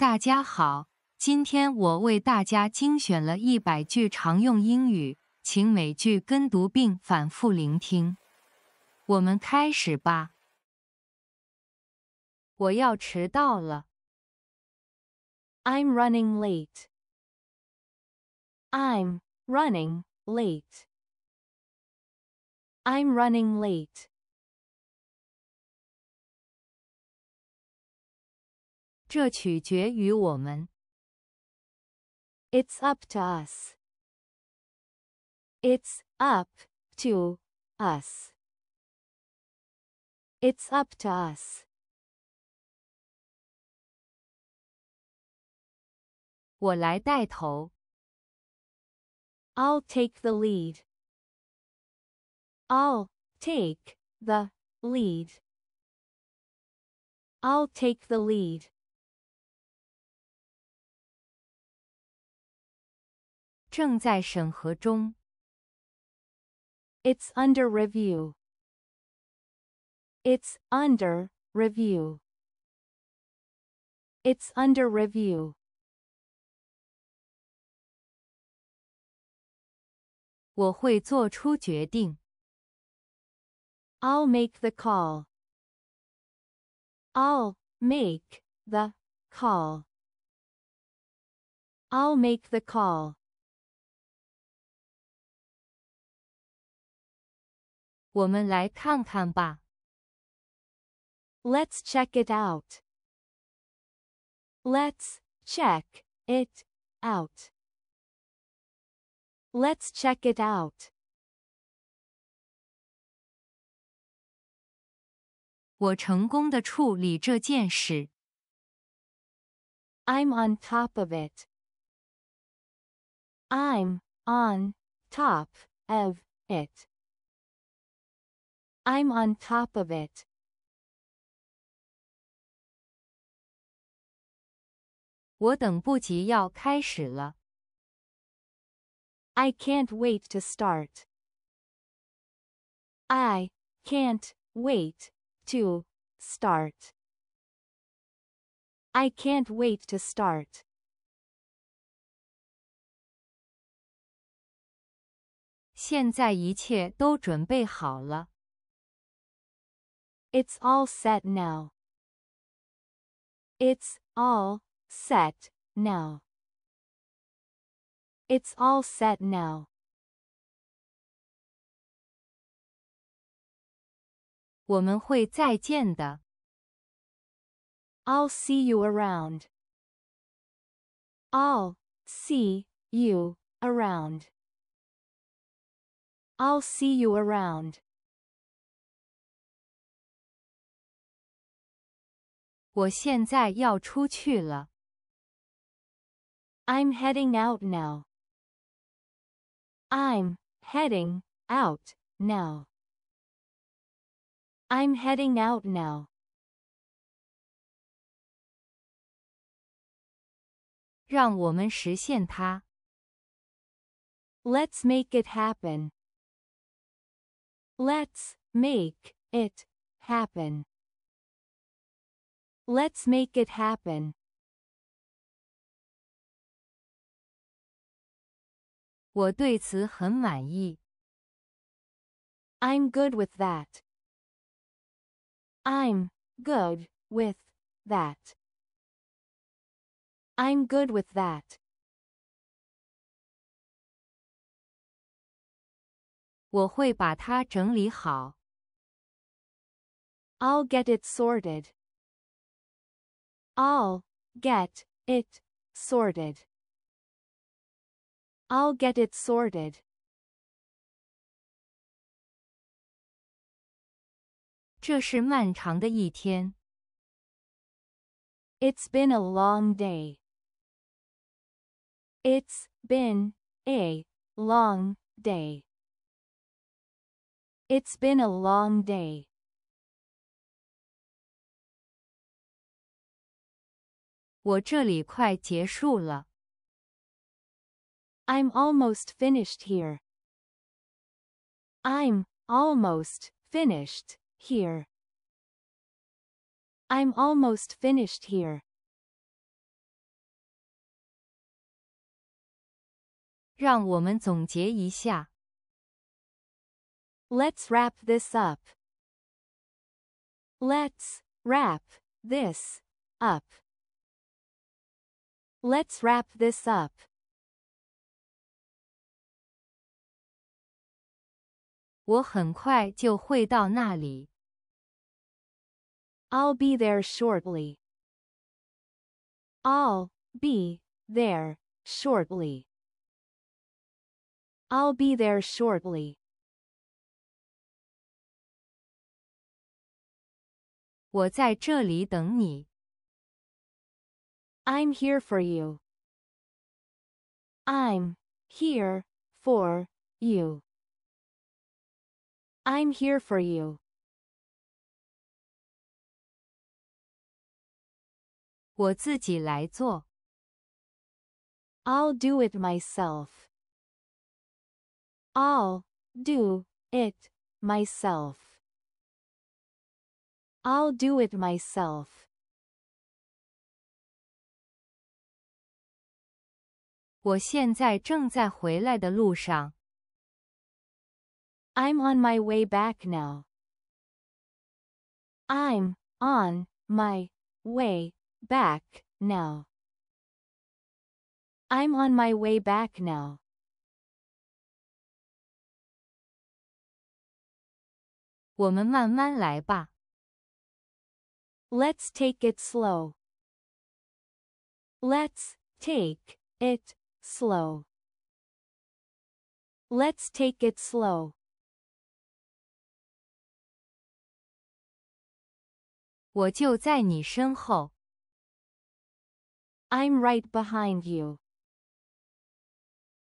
大家好，今天我为大家精选了一百句常用英语，请每句跟读并反复聆听。我们开始吧。我要迟到了。I'm running late. I'm running late. I'm running late. It's up to us. It's up to us. It's up to us. i will take the lead. I'll take the lead. I'll take the lead. 正在审核中。It's under review. It's under review. It's under review. 我会做出决定。I'll make the call. I'll make the call. I'll make the call. 我们来看看吧。Let's check it out. Let's check it out. Let's check it out. i am on top of it. I'm on top of it. I'm on top of it. I can't wait to start. I can't wait to start. I can't wait to start. It's all set now. It's all set now. It's all set now. i will see you around. I'll see you around. I'll see you around. 我现在要出去了。I'm heading out now. I'm heading out now. I'm heading out now. 让我们实现它。Let's make it happen. Let's make it happen. Let's make it happen. i am good with that. I'm good with that. I'm good with that. i will get it sorted. I'll get it sorted. I'll get it sorted. it has been a long day. It's been a long day. It's been a long day. 我这里快结束了。I'm almost finished here. I'm almost finished here. I'm almost finished here. 让我们总结一下。Let's wrap this up. Let's wrap this up. Let's wrap this up. i will be there shortly. I'll be there shortly. I'll be there shortly. 我在这里等你。I'm here for you. I'm here for you. I'm here for you. i am here for you i am here for you i will do it myself. I'll do it myself. I'll do it myself. 我现在正在回来的路上。I'm on my way back now. I'm on my way back now. I'm on my way back now. 我们慢慢来吧。Let's take it slow. Let's take it slow. Let's take it slow. i am right behind you.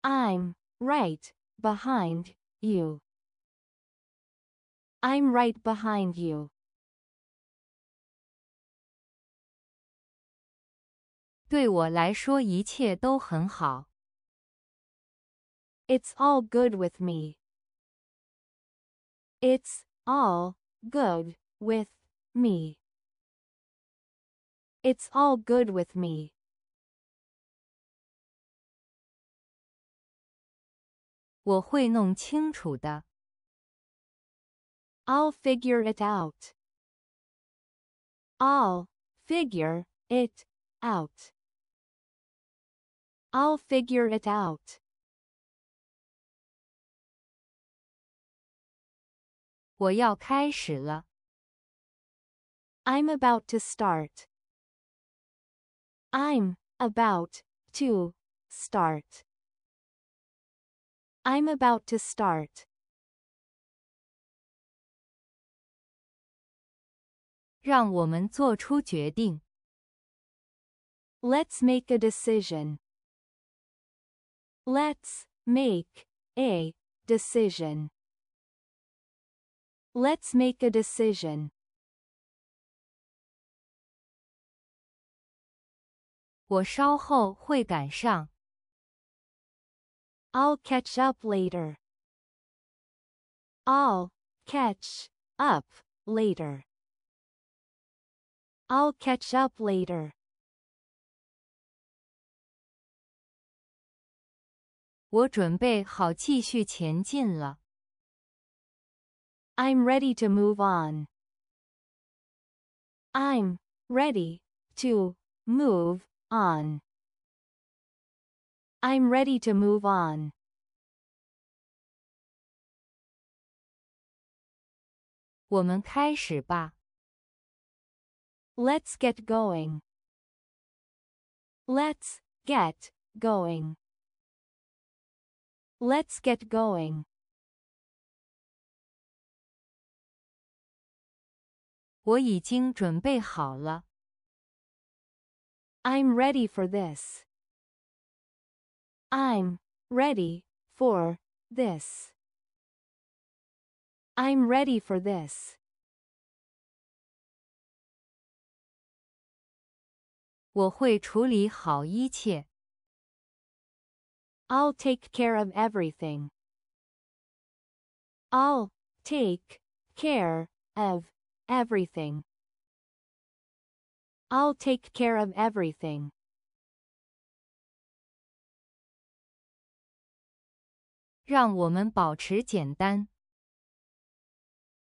I'm right behind you. I'm right behind you. 对我来说一切都很好。it's all good with me. It's all good with me. It's all good with me. i will figure it out. I'll figure it out. I'll figure it out. 我要开始了。I'm about to start. I'm about to start. I'm about to start. let us make a decision. Let's make a decision. Let's make a decision. i will catch up later. I'll catch up later. I'll catch up later. 我准备好继续前进了。I'm ready to move on. I'm ready to move on. I'm ready to move on. let us get going. Let's get going. Let's get going. 我已经准备好了。I'm ready for this. I'm ready for this. I'm ready for this. 我会处理好一切。I'll take care of everything. I'll take care of everything. I'll take care of everything.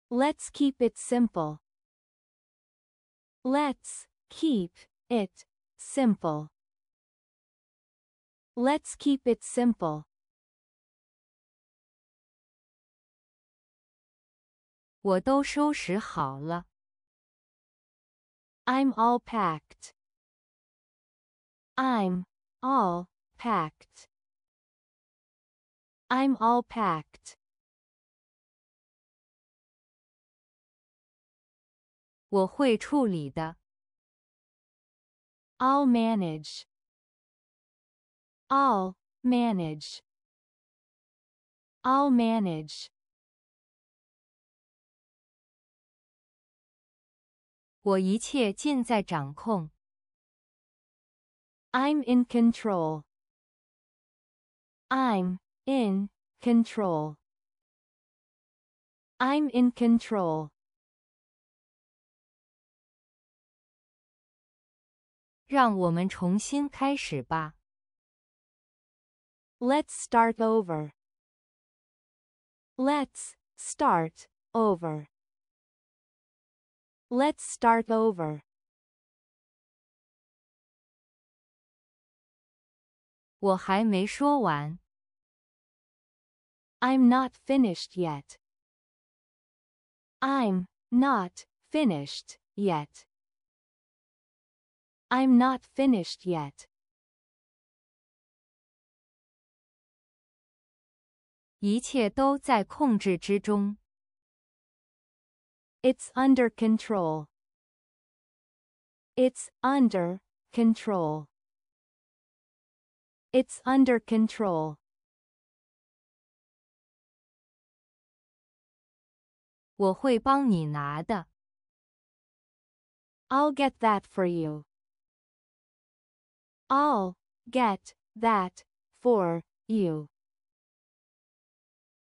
let us keep it simple. Let's keep it simple. Let's keep it simple. 我都收拾好了。I'm all packed. I'm all packed. I'm all packed. 我会处理的。I'll manage. I'll manage. I'll manage. 我一切尽在掌控。I'm in control. I'm in control. I'm in control. 让我们重新开始吧。Let's start over. Let's start over. Let's start over. i am not finished yet. I'm not finished yet. I'm not finished yet. 一切都在控制之中。it's under control. It's under control. It's under control. i will get that for you. I'll get that for you.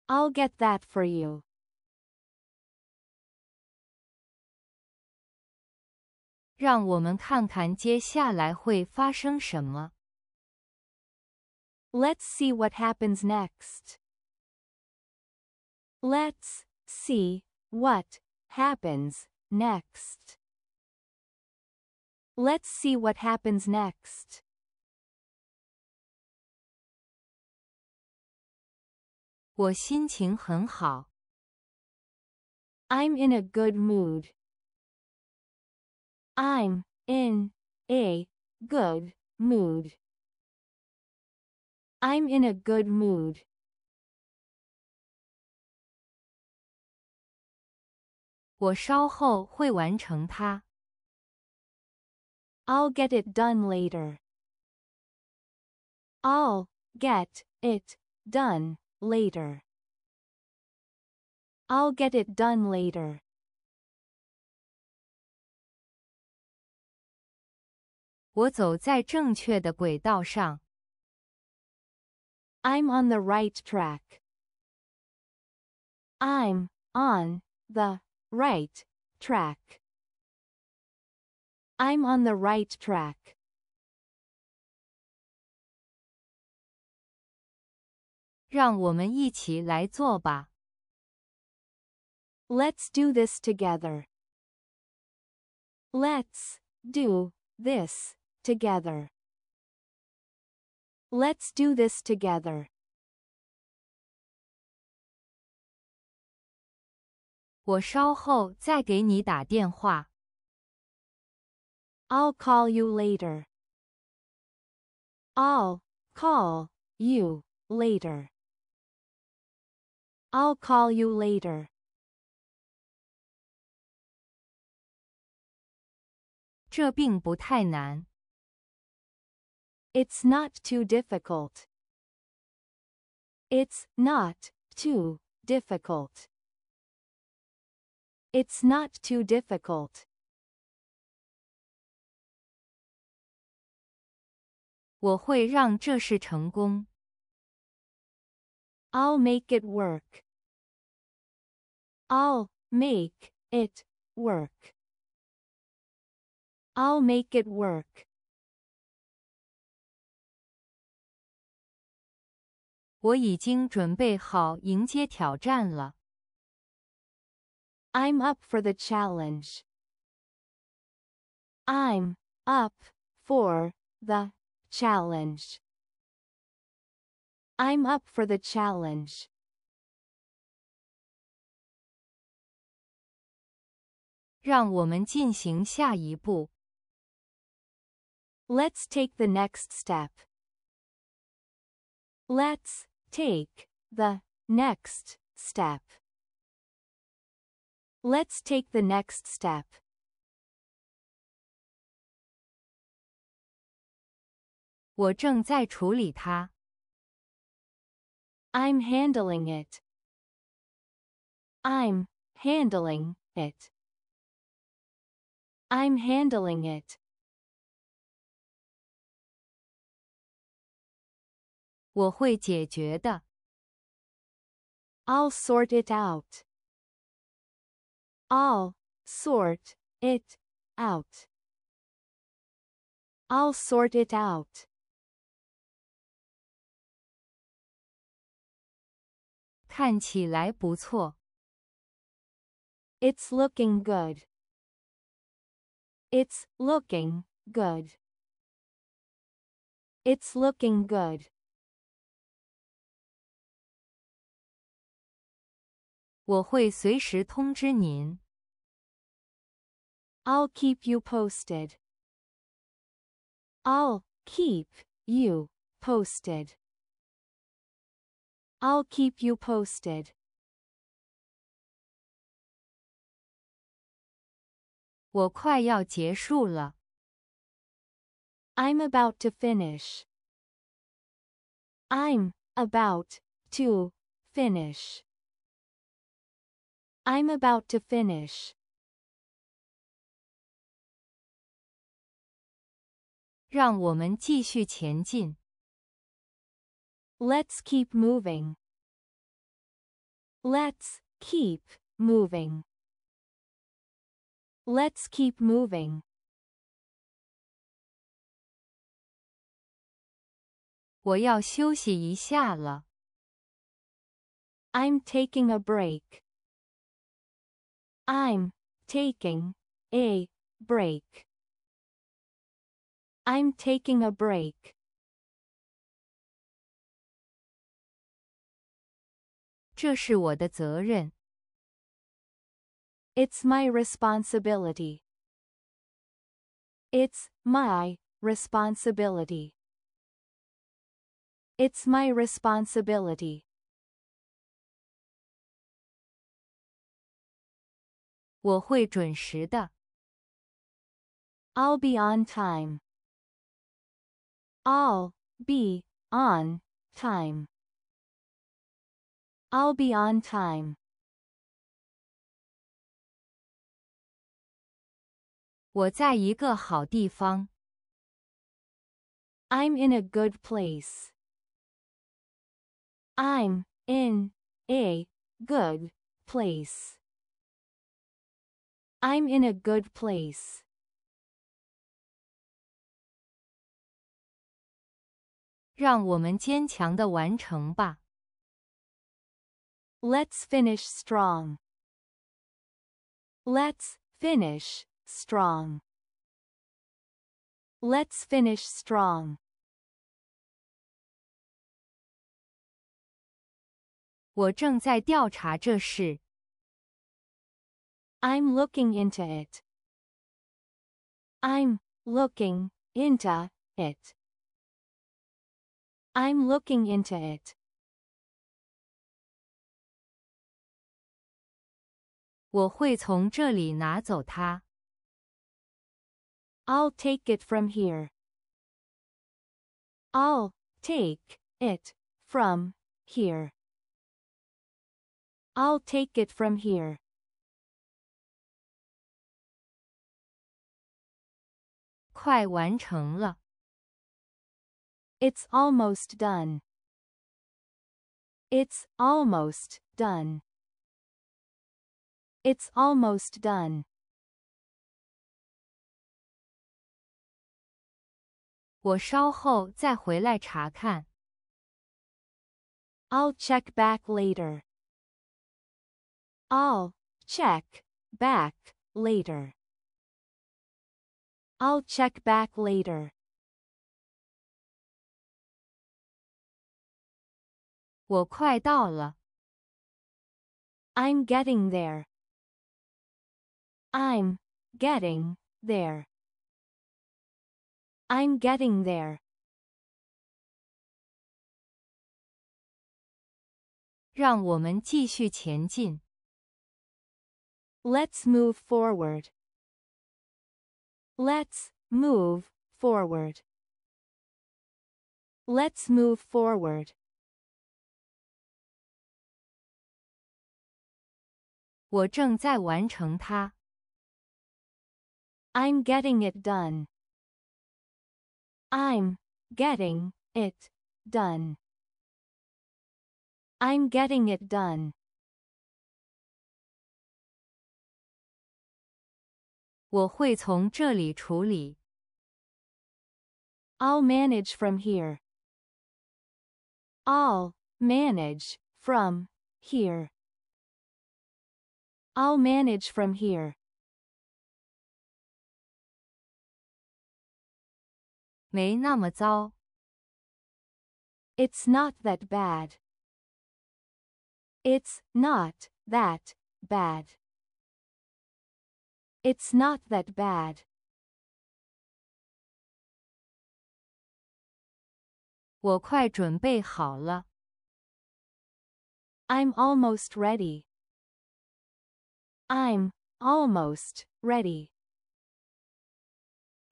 I'll get that for you. 让我们看看接下来会发生什么。Let's see what happens next. Let's see what happens next. Let's see what happens next. i am in a good mood. I'm in a good mood. I'm in a good mood. i will get it done later. I'll get it done later. I'll get it done later. 我走在正确的轨道上。I'm on the right track. I'm on the right track. I'm on the right track. 让我们一起来做吧。Let's do this together. Let's do this together. Let's do this together. i will call you later. I'll call you later. I'll call you later. 这并不太难。it's not too difficult. It's not too difficult. It's not too difficult. i will make it work. I'll make it work. I'll make it work. 我已经准备好迎接挑战了。I'm up for the challenge. I'm up for the challenge. I'm up for the challenge. 让我们进行下一步。Let's take the next step. Let's Take the next step. Let's take the next step. i am handling it. I'm handling it. I'm handling it. i will sort it out. I'll sort it out. I'll sort it out. It's looking good. It's looking good. It's looking good. 我会随时通知您。I'll keep you posted. I'll keep you posted. I'll keep you posted. 我快要结束了。I'm about to finish. I'm about to finish. I'm about to finish. let us keep moving. Let's keep moving. Let's keep moving. i am taking a break. I'm taking a break. I'm taking a break. It's my responsibility. It's my responsibility. It's my responsibility. 我会准时的。I'll be on time. I'll be on time. I'll be on time. 我在一个好地方。I'm in a good place. I'm in a good place. I'm in a good place. let us finish strong. Let's finish strong. Let's finish strong. 我正在调查这事。I'm looking into it. I'm looking into it. I'm looking into it. i will take it from here. I'll take it from here. I'll take it from here. 快完成了。It's almost done. It's almost done. It's almost done. 我稍后再回来查看。I'll check back later. I'll check back later. I'll check back later. i am getting there. I'm getting there. I'm getting there. 让我们继续前进。Let's move forward. Let's move forward. Let's move forward. i am getting it done. I'm getting it done. I'm getting it done. i will manage from here. I'll manage from here. I'll manage from here. It's not that bad. It's not that bad. It's not that bad. i am almost ready. I'm almost ready.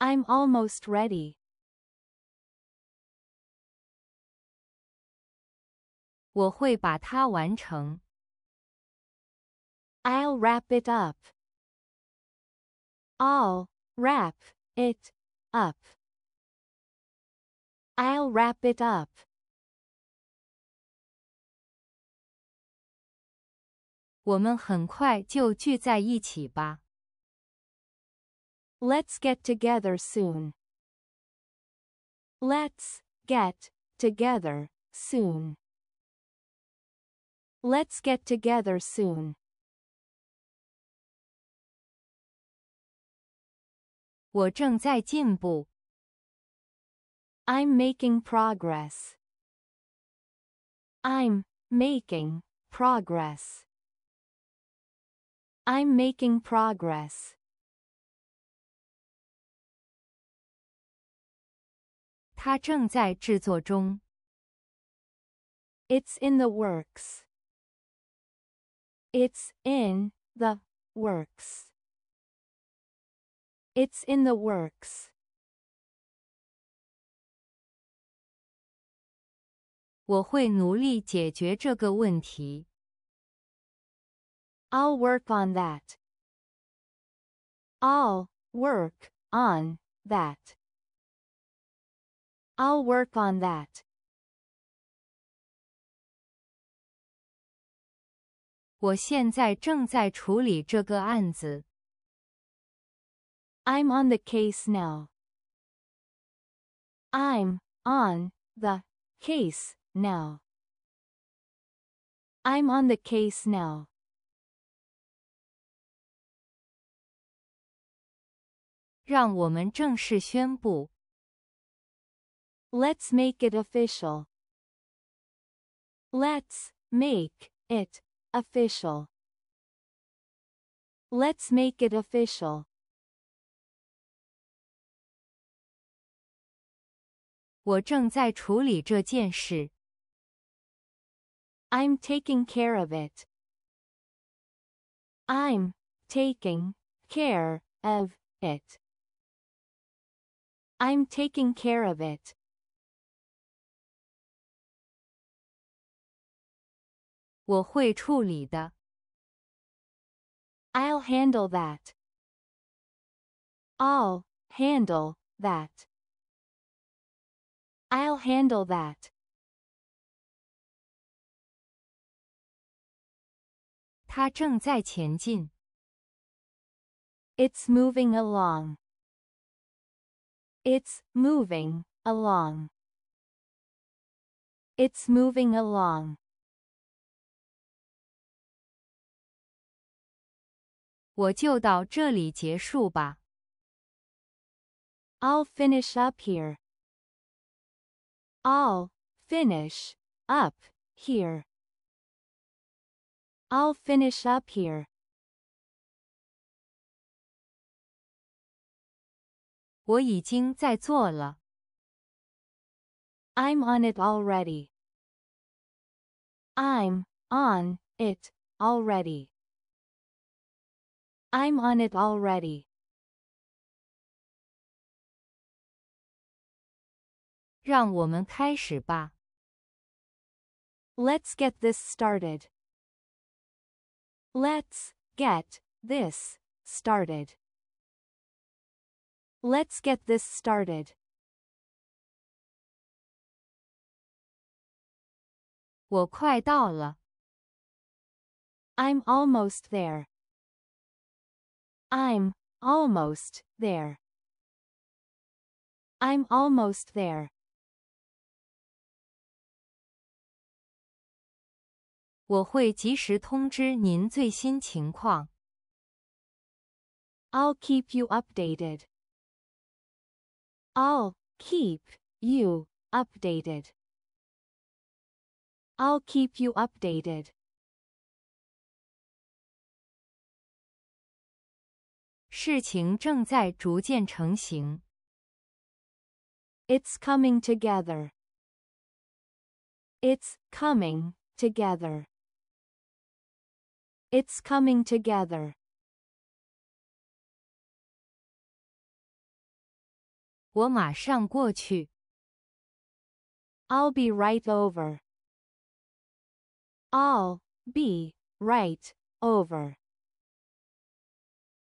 I'm almost ready. i will wrap it up. I'll wrap it up. I'll wrap it up. let us get together soon. Let's get together soon. Let's get together soon. i am making progress. I'm making progress. I'm making progress. It's in the works. It's in the works. It's in the works. i will work on that. I'll work on that. I'll work on that. 我现在正在处理这个案子。I'm on the case now. I'm on the case now. I'm on the case now. let us make it official. Let's make it official. Let's make it official. 我正在处理这件事。I'm taking care of it. I'm taking care of it. I'm taking care of it. 我会处理的。I'll handle that. I'll handle that. I'll handle that. It's moving along. It's moving along. It's moving along. i will finish up here. I'll finish up here. I'll finish up here. i will finish up here i am on it already. I'm on it already. I'm on it already. 让我们开始吧。Let's get this started. Let's get this started. Let's get this started. i am almost there. I'm almost there. I'm almost there. 我会及时通知您最新情况。I'll keep you updated. I'll keep you updated. I'll keep you updated. 事情正在逐渐成型。It's coming together. It's coming together. It's coming together. i will be right over. I'll be right over.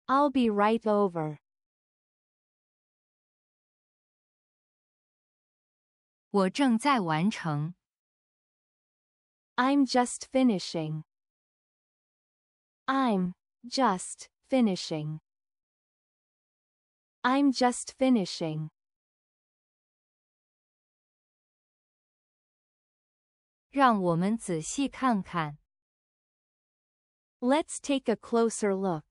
I'll be right over. 我正在完成。I'm just finishing. I'm just finishing. I'm just finishing. let us take a closer look.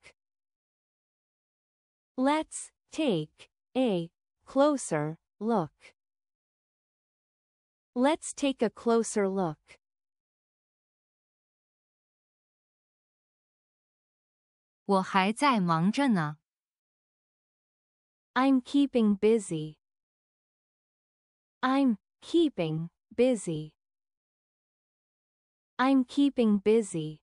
Let's take a closer look. Let's take a closer look. i am keeping busy. I'm keeping busy. I'm keeping busy.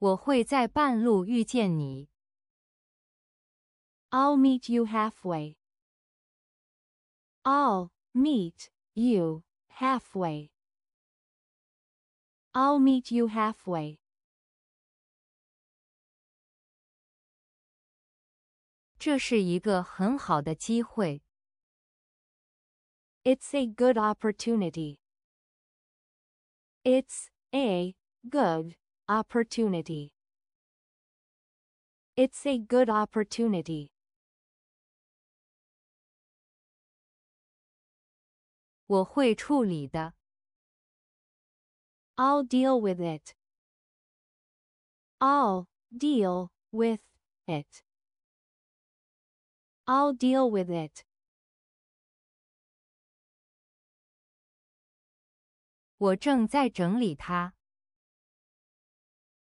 i will meet you halfway. I'll meet you halfway. I'll meet you halfway. It's a good opportunity. It's a good opportunity. It's a good opportunity. 我会处理的。I'll deal with it. I'll deal with it. I'll deal with it.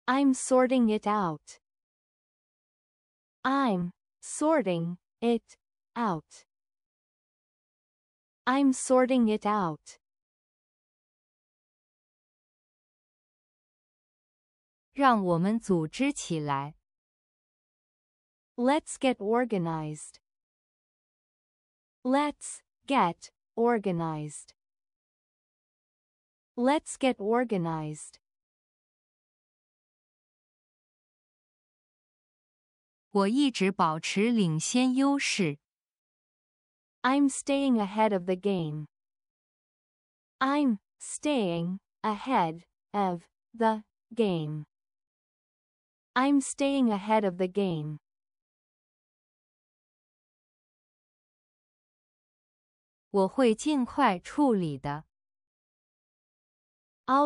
i am sorting it out. I'm sorting it out. I'm sorting it out. 让我们组织起来。Let's get organized. Let's get organized. Let's get organized. 我一直保持领先优势。I'm staying ahead of the game. I'm staying ahead of the game. I'm staying ahead of the game. i will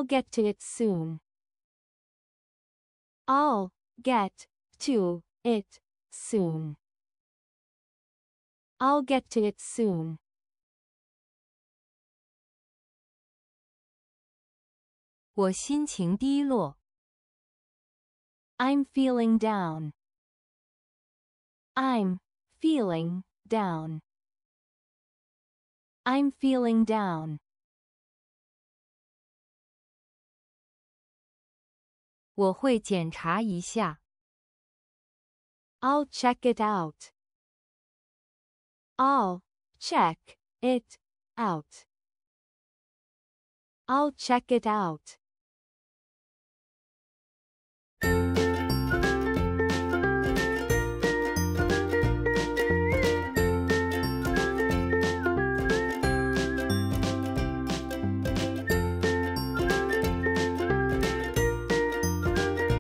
get to it soon. I'll get to it soon. I'll get to it soon. 我心情低落。I'm feeling down. I'm feeling down. I'm feeling down. i will check it out. I'll check it out. I'll check it out.